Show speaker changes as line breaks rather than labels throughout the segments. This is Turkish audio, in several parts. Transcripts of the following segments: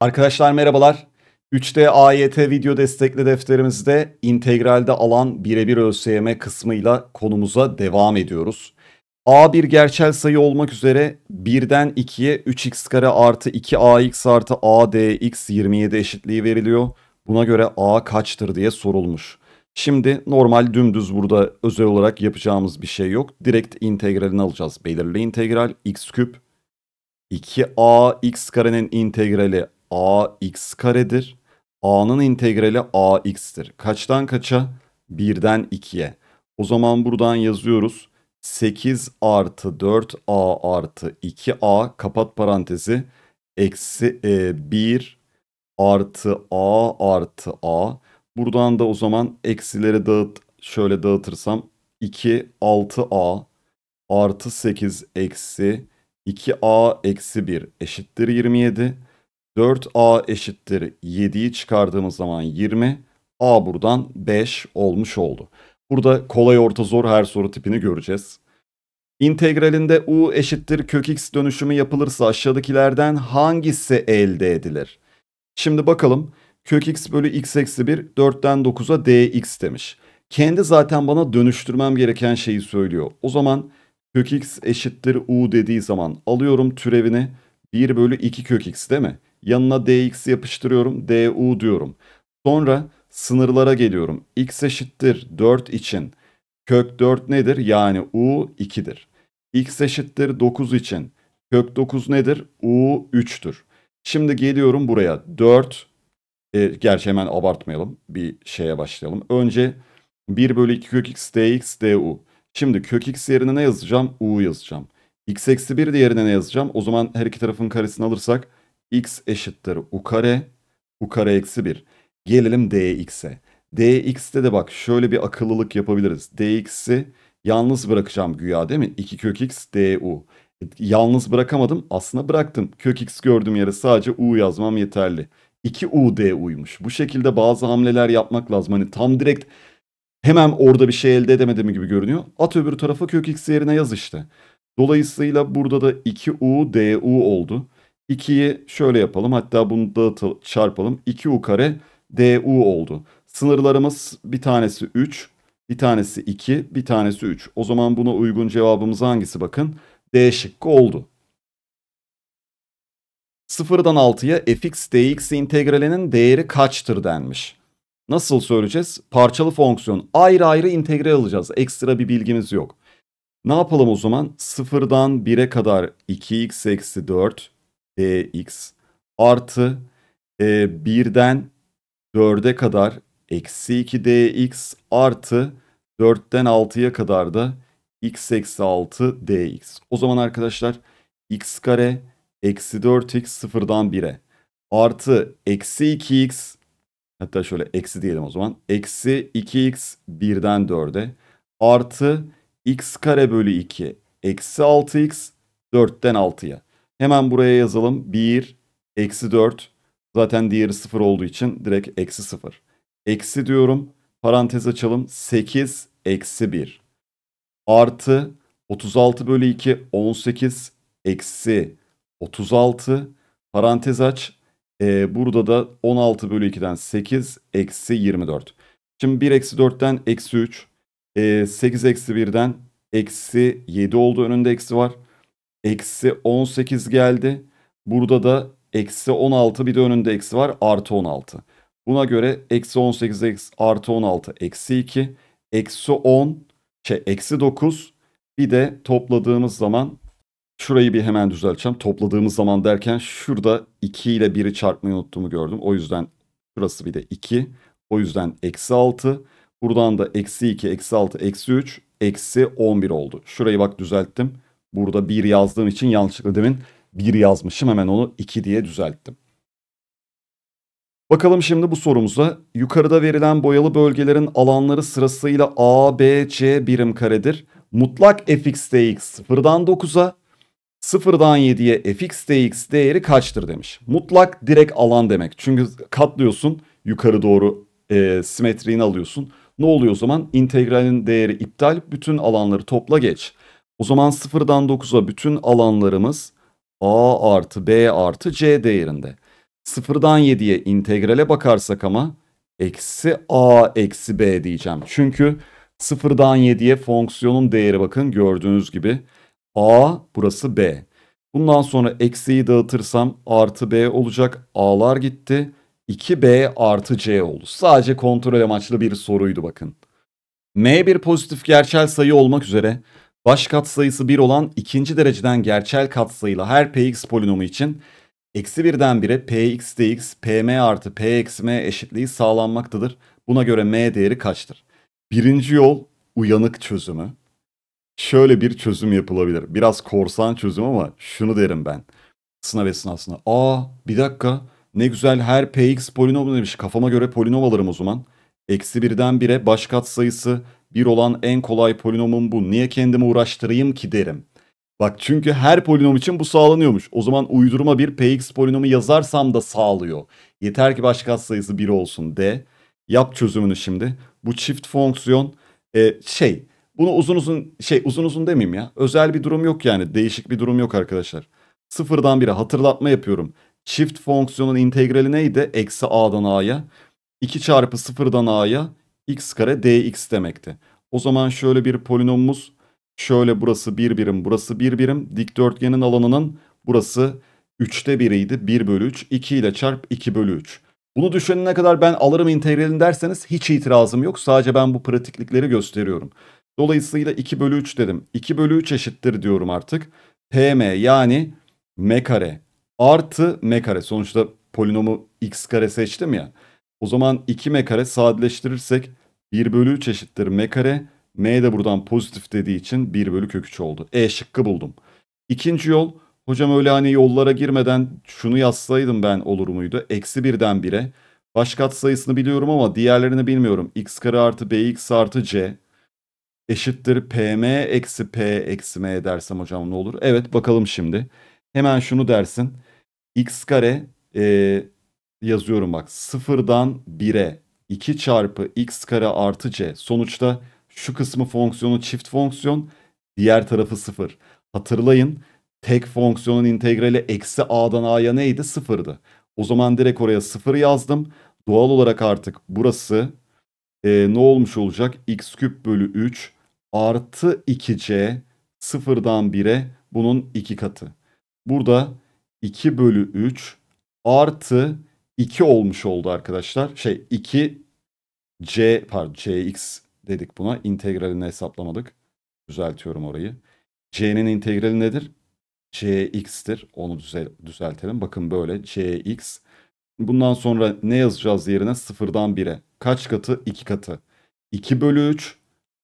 Arkadaşlar merhabalar. 3D AYT video destekli defterimizde integralde alan birebir ÖSYM kısmıyla konumuza devam ediyoruz. A bir gerçel sayı olmak üzere 1'den 2'ye 3x kare artı 2ax artı adx 27 eşitliği veriliyor. Buna göre a kaçtır diye sorulmuş. Şimdi normal dümdüz burada özel olarak yapacağımız bir şey yok. Direkt integralini alacağız. Belirli integral x küp 2a x karenin integrali a x karedir. a'nın integrali a x'tir. Kaçtan kaça? 1'den 2'ye. O zaman buradan yazıyoruz. 8 artı 4a artı 2a kapat parantezi eksi e, 1 artı a artı a. Buradan da o zaman eksileri dağıt şöyle dağıtırsam 2 6a artı 8 eksi 2a eksi 1 eşittir 27. 4a eşittir 7'yi çıkardığımız zaman 20. a buradan 5 olmuş oldu. Burada kolay orta zor her soru tipini göreceğiz. İntegralinde u eşittir kök x dönüşümü yapılırsa aşağıdakilerden hangisi elde edilir? Şimdi bakalım kök x bölü x eksi 1 4'ten 9'a dx demiş. Kendi zaten bana dönüştürmem gereken şeyi söylüyor. O zaman kök x eşittir u dediği zaman alıyorum türevini 1 bölü 2 kök x değil mi? Yanına dx yapıştırıyorum. du diyorum. Sonra sınırlara geliyorum. x eşittir 4 için kök 4 nedir? Yani u 2'dir. x eşittir 9 için kök 9 nedir? u 3'tür. Şimdi geliyorum buraya 4. E, gerçi hemen abartmayalım. Bir şeye başlayalım. Önce 1 bölü 2 kök x dx du. Şimdi kök x yerine ne yazacağım? u yazacağım. x eksi 1 de yerine ne yazacağım? O zaman her iki tarafın karesini alırsak x eşittir u kare. u kare eksi 1. Gelelim dx'e. dx'te de bak şöyle bir akıllılık yapabiliriz. dx'i yalnız bırakacağım güya değil mi? 2 kök x du. E, yalnız bırakamadım aslında bıraktım. Kök x gördüğüm yere sadece u yazmam yeterli. 2 u du'ymuş. Bu şekilde bazı hamleler yapmak lazım. Hani tam direkt hemen orada bir şey elde edemedim gibi görünüyor. At öbür tarafa kök x yerine yaz işte. Dolayısıyla burada da 2u du oldu. 2'yi şöyle yapalım. Hatta bunu da çarpalım. 2u kare du oldu. Sınırlarımız bir tanesi 3, bir tanesi 2, bir tanesi 3. O zaman buna uygun cevabımız hangisi bakın? D şıkkı oldu. 0'dan 6'ya fx dx integralinin değeri kaçtır denmiş. Nasıl söyleyeceğiz? Parçalı fonksiyon ayrı ayrı integral alacağız. Ekstra bir bilgimiz yok. Ne yapalım o zaman? 0'dan 1'e kadar 2x eksi 4 dx artı e, 1'den 4'e kadar eksi 2 dx artı 4'ten 6'ya kadar da x eksi 6 dx. O zaman arkadaşlar x kare eksi 4x sıfırdan 1'e artı eksi 2x hatta şöyle eksi diyelim o zaman eksi 2x 1'den 4'e artı x kare bölü 2 eksi 6x 4'ten 6'ya. Hemen buraya yazalım. 1, eksi 4. Zaten diğeri 0 olduğu için direkt eksi 0. Eksi diyorum. Parantez açalım. 8, eksi 1. Artı 36 bölü 2, 18, eksi 36. Parantez aç. Ee, burada da 16 bölü 2'den 8, eksi 24. Şimdi 1 eksi 4'ten eksi 3. Ee, 8 eksi 1'den eksi 7 oldu. Önünde eksi var eksi 18 geldi. Burada da eksi 16 bir de önünde eksi var artı 16. Buna göre eksi 18 eksi, artı 16 eksi 2 eksi 10 şey eksi 9 bir de topladığımız zaman şurayı bir hemen düzelteceğim. Topladığımız zaman derken şurada 2 ile 1'i çarpmayı unuttuğumu gördüm. O yüzden şurası bir de 2. O yüzden eksi 6. Buradan da eksi 2, eksi 6, eksi 3, eksi 11 oldu. Şurayı bak düzelttim. Burada 1 yazdığım için yanlışlıkla demin 1 yazmışım. Hemen onu 2 diye düzelttim. Bakalım şimdi bu sorumuza. Yukarıda verilen boyalı bölgelerin alanları sırasıyla A, B, C birim karedir. Mutlak fx dx 0'dan 9'a, 0'dan 7'ye fx dx değeri kaçtır demiş. Mutlak direkt alan demek. Çünkü katlıyorsun yukarı doğru e, simetriğini alıyorsun. Ne oluyor o zaman? İntegralin değeri iptal. Bütün alanları topla geç. O zaman sıfırdan dokuza bütün alanlarımız a artı b artı c değerinde. Sıfırdan yediye integrale bakarsak ama eksi a eksi b diyeceğim. Çünkü sıfırdan yediye fonksiyonun değeri bakın gördüğünüz gibi a burası b. Bundan sonra eksiyi dağıtırsam artı b olacak a'lar gitti. 2b artı c oldu. Sadece kontrol amaçlı bir soruydu bakın. M bir pozitif gerçel sayı olmak üzere Baş katsayısı 1 olan ikinci dereceden gerçel katsayılı her px polinomu için eksi 1'den 1'e px dx pm artı p eksi m eşitliği sağlanmaktadır. Buna göre m değeri kaçtır? Birinci yol uyanık çözümü. Şöyle bir çözüm yapılabilir. Biraz korsan çözüm ama şunu derim ben. Sınav esnasında. Aa bir dakika ne güzel her px polinomu demiş. Kafama göre polinom alırım o zaman. Eksi 1'den 1'e baş katsayısı bir olan en kolay polinomum bu. Niye kendimi uğraştırayım ki derim. Bak çünkü her polinom için bu sağlanıyormuş. O zaman uydurma bir px polinomu yazarsam da sağlıyor. Yeter ki baş sayısı 1 olsun d. Yap çözümünü şimdi. Bu çift fonksiyon e, şey bunu uzun uzun şey uzun uzun demeyeyim ya. Özel bir durum yok yani. Değişik bir durum yok arkadaşlar. Sıfırdan bire hatırlatma yapıyorum. Çift fonksiyonun integrali neydi? Eksi a'dan a'ya. 2 çarpı sıfırdan a'ya x kare dx demekti. O zaman şöyle bir polinomumuz şöyle burası bir birim burası bir birim dikdörtgenin alanının burası 3'te 1'iydi 1 bölü 3 2 ile çarp 2 bölü 3. Bunu düşünene kadar ben alırım integralin derseniz hiç itirazım yok. Sadece ben bu pratiklikleri gösteriyorum. Dolayısıyla 2 bölü 3 dedim. 2 bölü 3 eşittir diyorum artık. PM yani m kare artı m kare. Sonuçta polinomu x kare seçtim ya. O zaman 2 m kare sadeleştirirsek 1 bölü 3 eşittir m kare. M de buradan pozitif dediği için 1 bölü kök 3 oldu. E şıkkı buldum. İkinci yol hocam öyle hani yollara girmeden şunu yazsaydım ben olur muydu? Eksi 1'den 1'e. Baş kat sayısını biliyorum ama diğerlerini bilmiyorum. x kare artı bx artı c eşittir pm eksi p eksi m dersem hocam ne olur? Evet bakalım şimdi. Hemen şunu dersin. x kare e, yazıyorum bak sıfırdan 1'e 2 çarpı x kare artı c sonuçta şu kısmı fonksiyonu çift fonksiyon diğer tarafı sıfır. Hatırlayın tek fonksiyonun integrali eksi a'dan a'ya neydi sıfırdı. O zaman direkt oraya sıfır yazdım. Doğal olarak artık burası e, ne olmuş olacak? x küp bölü 3 artı 2c sıfırdan 1'e bunun 2 katı. Burada 2 bölü 3 artı 2 olmuş oldu arkadaşlar. Şey 2 C pardon CX dedik buna. İntegralini hesaplamadık. Düzeltiyorum orayı. C'nin integrali nedir? Cx'tir. Onu düzel düzeltelim. Bakın böyle Cx. Bundan sonra ne yazacağız yerine? Sıfırdan 1'e. Kaç katı? 2 katı. 2 bölü 3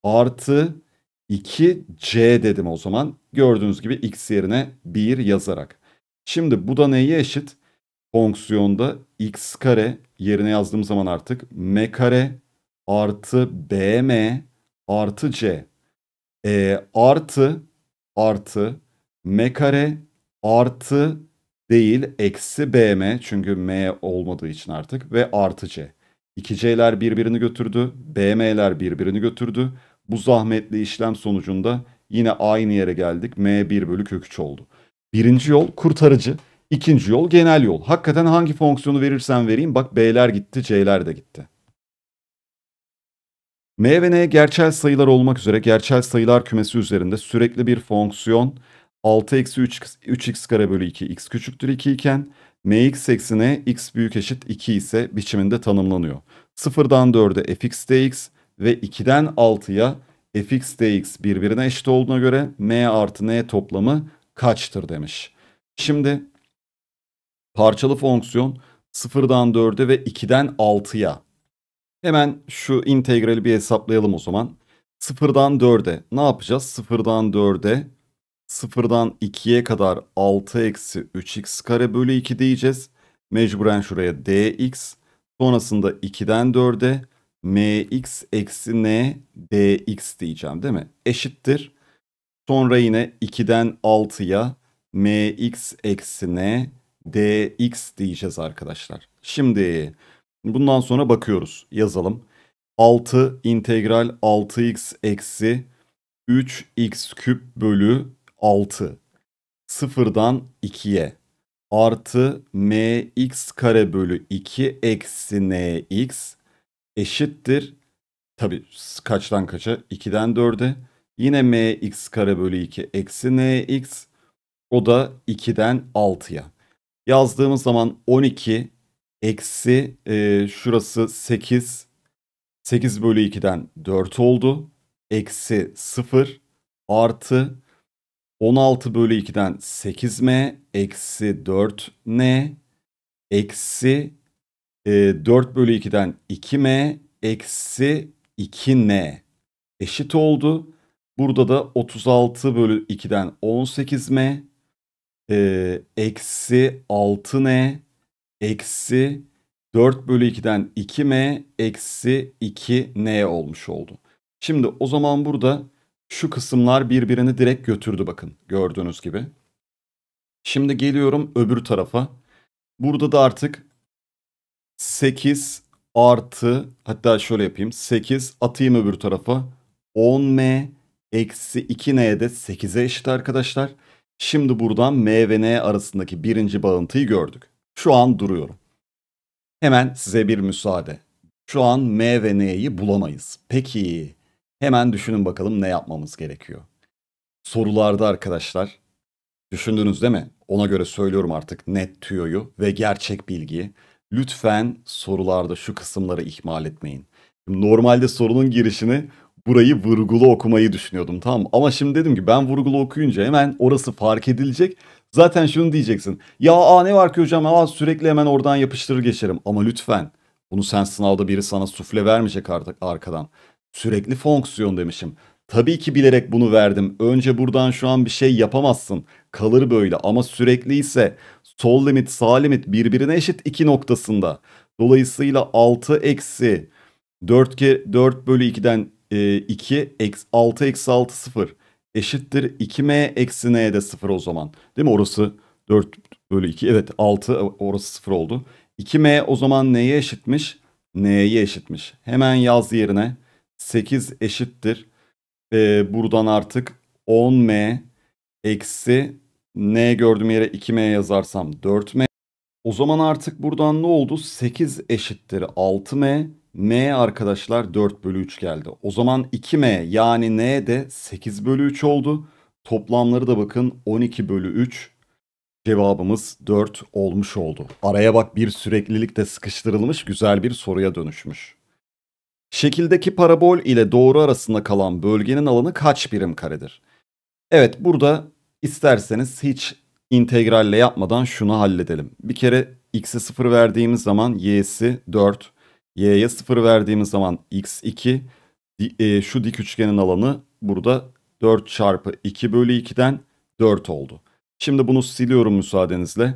artı 2C dedim o zaman. Gördüğünüz gibi X yerine 1 yazarak. Şimdi bu da neye eşit? fonksiyonda x kare yerine yazdığım zaman artık m kare artı bm artı c e, artı artı m kare artı değil eksi bm çünkü m olmadığı için artık ve artı c. 2c'ler birbirini götürdü, bm'ler birbirini götürdü. Bu zahmetli işlem sonucunda yine aynı yere geldik. m 1 bölü kök 3 oldu. Birinci yol kurtarıcı. İkinci yol genel yol. Hakikaten hangi fonksiyonu verirsen vereyim bak B'ler gitti C'ler de gitti. M ve N gerçel sayılar olmak üzere gerçel sayılar kümesi üzerinde sürekli bir fonksiyon 6 eksi 3, 3x kare bölü 2 x küçüktür 2 iken mx eksi x büyük eşit 2 ise biçiminde tanımlanıyor. 0'dan 4'e fx dx ve 2'den 6'ya fx dx birbirine eşit olduğuna göre m artı n toplamı kaçtır demiş. Şimdi parçalı fonksiyon 0'dan 4'e ve 2'den 6'ya. Hemen şu integrali bir hesaplayalım o zaman. 0'dan 4'e ne yapacağız? 0'dan 4'e 0'dan 2'ye kadar 6 eksi 3x kare bölü 2 diyeceğiz. Mecburen şuraya dx. Sonrasında 2'den 4'e mx eksi n dx diyeceğim değil mi? Eşittir. Sonra yine 2'den 6'ya mx eksi n dx diyeceğiz arkadaşlar. Şimdi bundan sonra bakıyoruz. Yazalım. 6 integral 6x eksi 3x küp bölü 6 sıfırdan 2'ye artı mx kare bölü 2 eksi nx eşittir. Tabi kaçtan kaça? 2'den 4'e. Yine mx kare bölü 2 eksi nx o da 2'den 6'ya yazdığımız zaman 12 eksi e, şurası 8 8 bölü 2'den 4 oldu. Eksi 0 artı 16 bölü 2'den 8m eksi 4n eksi e, 4 bölü 2'den 2m eksi 2n eşit oldu. Burada da 36 bölü 2'den 18m e, eksi 6n eksi 4 bölü 2'den 2m eksi 2n olmuş oldu. Şimdi o zaman burada şu kısımlar birbirini direkt götürdü bakın gördüğünüz gibi. Şimdi geliyorum öbür tarafa. Burada da artık 8 artı hatta şöyle yapayım 8 atayım öbür tarafa 10m eksi 2n de 8'e eşit arkadaşlar. Şimdi buradan M ve N arasındaki birinci bağıntıyı gördük. Şu an duruyorum. Hemen size bir müsaade. Şu an M ve N'yi bulamayız. Peki hemen düşünün bakalım ne yapmamız gerekiyor. Sorularda arkadaşlar düşündünüz değil mi? Ona göre söylüyorum artık net tüyoyu ve gerçek bilgiyi. Lütfen sorularda şu kısımları ihmal etmeyin. Normalde sorunun girişini burayı vurgulu okumayı düşünüyordum tamam ama şimdi dedim ki ben vurgulu okuyunca hemen orası fark edilecek. Zaten şunu diyeceksin. Ya aa ne var ki hocam aa, sürekli hemen oradan yapıştırır geçerim ama lütfen bunu sen sınavda biri sana sufle vermeyecek artık arkadan. Sürekli fonksiyon demişim. Tabii ki bilerek bunu verdim. Önce buradan şu an bir şey yapamazsın. Kalır böyle ama sürekli ise sol limit sağ limit birbirine eşit iki noktasında. Dolayısıyla 6 eksi 4, 4 bölü 2'den e, 2 6 eksi 6 0 eşittir 2m eksi n de 0 o zaman. Değil mi? Orası 4 bölü 2. Evet 6 e, orası 0 oldu. 2m o zaman neye eşitmiş? n'ye eşitmiş. Hemen yaz yerine 8 eşittir. E, buradan artık 10m eksi n gördüğüm yere 2m yazarsam 4m. O zaman artık buradan ne oldu? 8 eşittir 6m N arkadaşlar 4 bölü 3 geldi. O zaman 2M yani N de 8 bölü 3 oldu. Toplamları da bakın 12 bölü 3 cevabımız 4 olmuş oldu. Araya bak bir süreklilik de sıkıştırılmış güzel bir soruya dönüşmüş. Şekildeki parabol ile doğru arasında kalan bölgenin alanı kaç birim karedir? Evet burada isterseniz hiç integralle yapmadan şunu halledelim. Bir kere x'e 0 verdiğimiz zaman y'si 4, y'ye 0 verdiğimiz zaman x2 e, şu dik üçgenin alanı burada 4 çarpı 2 bölü 2'den 4 oldu. Şimdi bunu siliyorum müsaadenizle.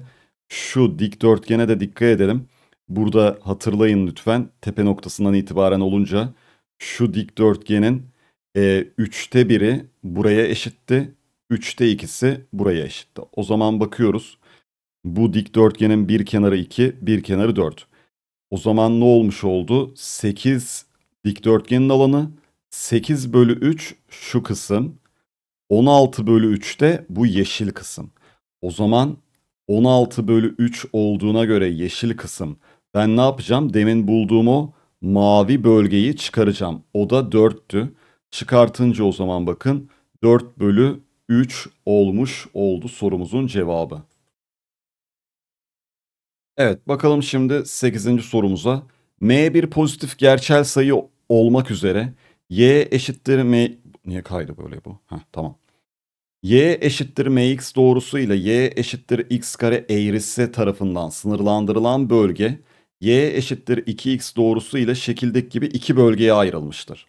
Şu dik dörtgene de dikkat edelim. Burada hatırlayın lütfen tepe noktasından itibaren olunca şu dik dörtgenin 3'te e, 1'i buraya eşitti. 3'te 2'si buraya eşitti. O zaman bakıyoruz. Bu dik dörtgenin bir kenarı 2, bir kenarı 4. O zaman ne olmuş oldu? 8 dikdörtgenin alanı 8 bölü 3 şu kısım 16 bölü 3 de bu yeşil kısım. O zaman 16 bölü 3 olduğuna göre yeşil kısım ben ne yapacağım? Demin bulduğumu mavi bölgeyi çıkaracağım. O da 4'tü. Çıkartınca o zaman bakın 4 bölü 3 olmuş oldu sorumuzun cevabı. Evet bakalım şimdi 8. sorumuza. M bir pozitif gerçel sayı olmak üzere y eşittir m... Niye kaydı böyle bu? Heh, tamam. y eşittir mx doğrusu ile y eşittir x kare eğrisi tarafından sınırlandırılan bölge y eşittir 2x doğrusu ile şekildeki gibi iki bölgeye ayrılmıştır.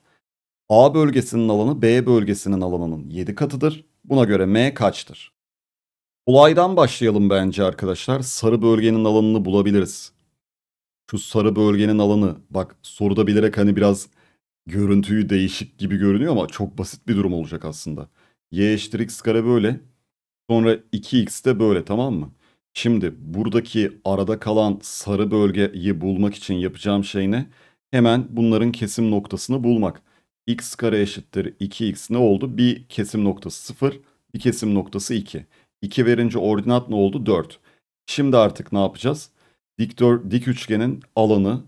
A bölgesinin alanı B bölgesinin alanının 7 katıdır. Buna göre m kaçtır? Olaydan başlayalım bence arkadaşlar. Sarı bölgenin alanını bulabiliriz. Şu sarı bölgenin alanı bak soruda bilerek hani biraz görüntüyü değişik gibi görünüyor ama çok basit bir durum olacak aslında. Y eşittir x kare böyle. Sonra 2x de böyle tamam mı? Şimdi buradaki arada kalan sarı bölgeyi bulmak için yapacağım şey ne? Hemen bunların kesim noktasını bulmak. x kare eşittir 2x ne oldu? Bir kesim noktası 0, bir kesim noktası 2. 2 verince ordinat ne oldu? 4. Şimdi artık ne yapacağız? Diktör, dik üçgenin alanı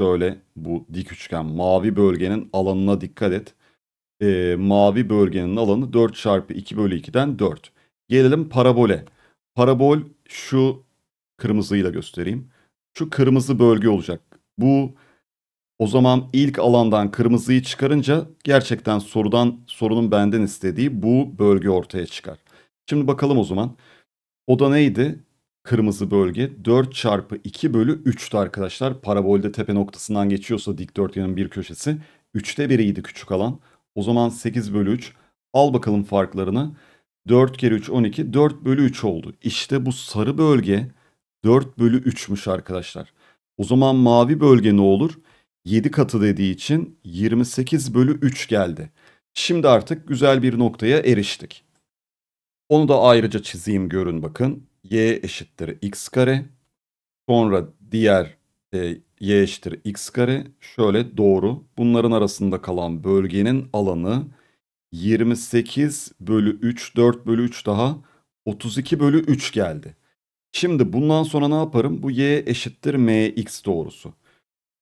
şöyle bu dik üçgen mavi bölgenin alanına dikkat et. Ee, mavi bölgenin alanı 4 çarpı 2 bölü 2'den 4. Gelelim parabole. Parabol şu kırmızıyla göstereyim. Şu kırmızı bölge olacak. Bu o zaman ilk alandan kırmızıyı çıkarınca gerçekten sorudan sorunun benden istediği bu bölge ortaya çıkar. Şimdi bakalım o zaman. O da neydi? Kırmızı bölge 4 çarpı 2 bölü 3'tü arkadaşlar. Parabolde tepe noktasından geçiyorsa dikdörtgenin bir köşesi. 3'te biriydi küçük alan. O zaman 8 bölü 3. Al bakalım farklarını. 4 kere 3 12. 4 bölü 3 oldu. İşte bu sarı bölge 4 bölü 3'müş arkadaşlar. O zaman mavi bölge ne olur? 7 katı dediği için 28 bölü 3 geldi. Şimdi artık güzel bir noktaya eriştik. Onu da ayrıca çizeyim görün bakın. Y eşittir x kare. Sonra diğer e, y eşittir x kare. Şöyle doğru. Bunların arasında kalan bölgenin alanı 28 bölü 3, 4 bölü 3 daha 32 bölü 3 geldi. Şimdi bundan sonra ne yaparım? Bu y eşittir mx doğrusu.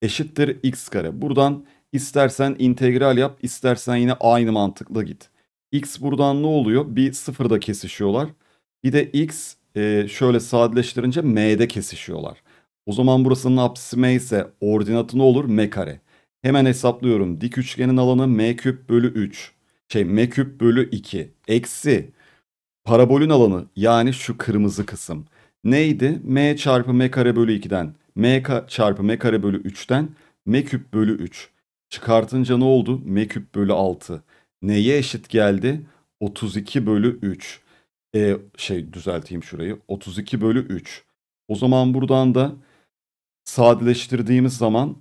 Eşittir x kare. Buradan istersen integral yap, istersen yine aynı mantıkla git. X buradan ne oluyor? Bir sıfırda kesişiyorlar. Bir de X e, şöyle sadeleştirince M'de kesişiyorlar. O zaman burasının apsisi M ise ordinatı ne olur? M kare. Hemen hesaplıyorum. Dik üçgenin alanı M küp bölü 3. Şey M küp bölü 2. Eksi parabolün alanı yani şu kırmızı kısım. Neydi? M çarpı M kare bölü 2'den. M çarpı M kare bölü 3'ten. M küp bölü 3. Çıkartınca ne oldu? M küp bölü 6 neye eşit geldi? 32 bölü 3. E, şey düzelteyim şurayı. 32 bölü 3. O zaman buradan da sadeleştirdiğimiz zaman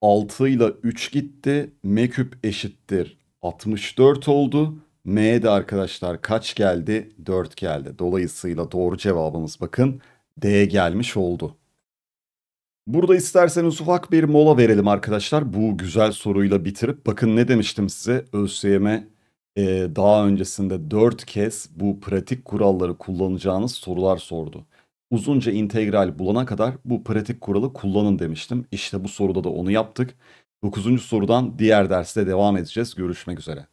6 ile 3 gitti. M küp eşittir 64 oldu. M'ye de arkadaşlar kaç geldi? 4 geldi. Dolayısıyla doğru cevabımız bakın D gelmiş oldu. Burada isterseniz ufak bir mola verelim arkadaşlar. Bu güzel soruyla bitirip bakın ne demiştim size. ÖSYM e, daha öncesinde 4 kez bu pratik kuralları kullanacağınız sorular sordu. Uzunca integral bulana kadar bu pratik kuralı kullanın demiştim. İşte bu soruda da onu yaptık. 9. sorudan diğer derste devam edeceğiz. Görüşmek üzere.